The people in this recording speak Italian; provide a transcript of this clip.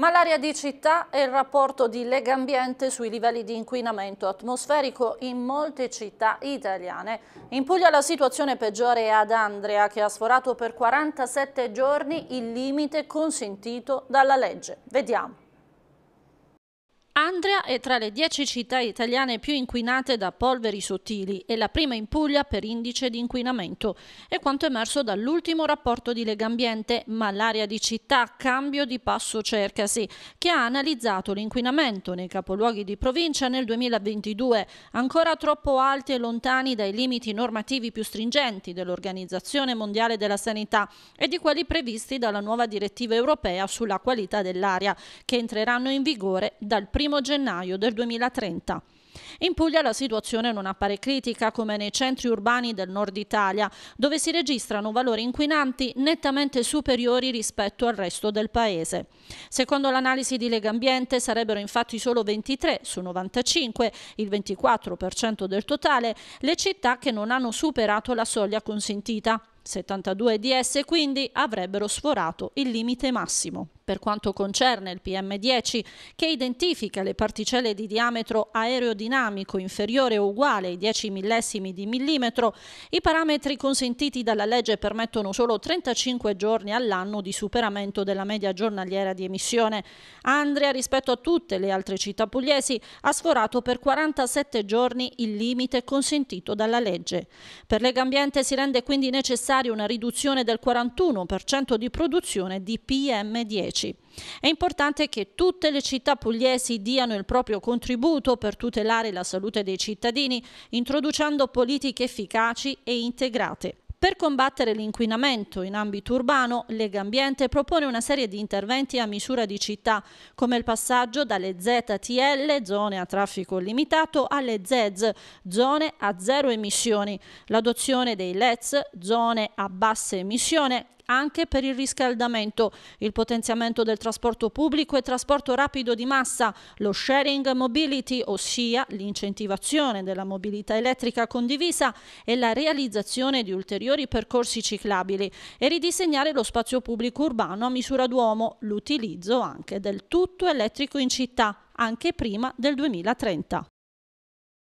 Malaria di città e il rapporto di lega ambiente sui livelli di inquinamento atmosferico in molte città italiane. In Puglia la situazione peggiore è ad Andrea che ha sforato per 47 giorni il limite consentito dalla legge. Vediamo. Andrea è tra le 10 città italiane più inquinate da polveri sottili e la prima in Puglia per indice di inquinamento. È quanto emerso dall'ultimo rapporto di Legambiente, ma l'area di città cambio di passo cercasi, che ha analizzato l'inquinamento nei capoluoghi di provincia nel 2022, ancora troppo alti e lontani dai limiti normativi più stringenti dell'Organizzazione Mondiale della Sanità e di quelli previsti dalla nuova direttiva europea sulla qualità dell'aria, che entreranno in vigore dal 1 1 gennaio del 2030. In Puglia la situazione non appare critica come nei centri urbani del nord Italia, dove si registrano valori inquinanti nettamente superiori rispetto al resto del paese. Secondo l'analisi di Legambiente sarebbero infatti solo 23 su 95, il 24% del totale, le città che non hanno superato la soglia consentita. 72 di esse quindi avrebbero sforato il limite massimo. Per quanto concerne il PM10, che identifica le particelle di diametro aerodinamico inferiore o uguale ai 10 millesimi di millimetro, i parametri consentiti dalla legge permettono solo 35 giorni all'anno di superamento della media giornaliera di emissione. Andrea, rispetto a tutte le altre città pugliesi, ha sforato per 47 giorni il limite consentito dalla legge. Per Lega Ambiente si rende quindi necessario necessaria una riduzione del 41% di produzione di PM10. È importante che tutte le città pugliesi diano il proprio contributo per tutelare la salute dei cittadini, introducendo politiche efficaci e integrate. Per combattere l'inquinamento in ambito urbano, Lega Ambiente propone una serie di interventi a misura di città, come il passaggio dalle ZTL, zone a traffico limitato, alle ZEZ, zone a zero emissioni, l'adozione dei LEZ, zone a basse emissione, anche per il riscaldamento, il potenziamento del trasporto pubblico e trasporto rapido di massa, lo sharing mobility, ossia l'incentivazione della mobilità elettrica condivisa e la realizzazione di ulteriori percorsi ciclabili e ridisegnare lo spazio pubblico urbano a misura d'uomo, l'utilizzo anche del tutto elettrico in città, anche prima del 2030.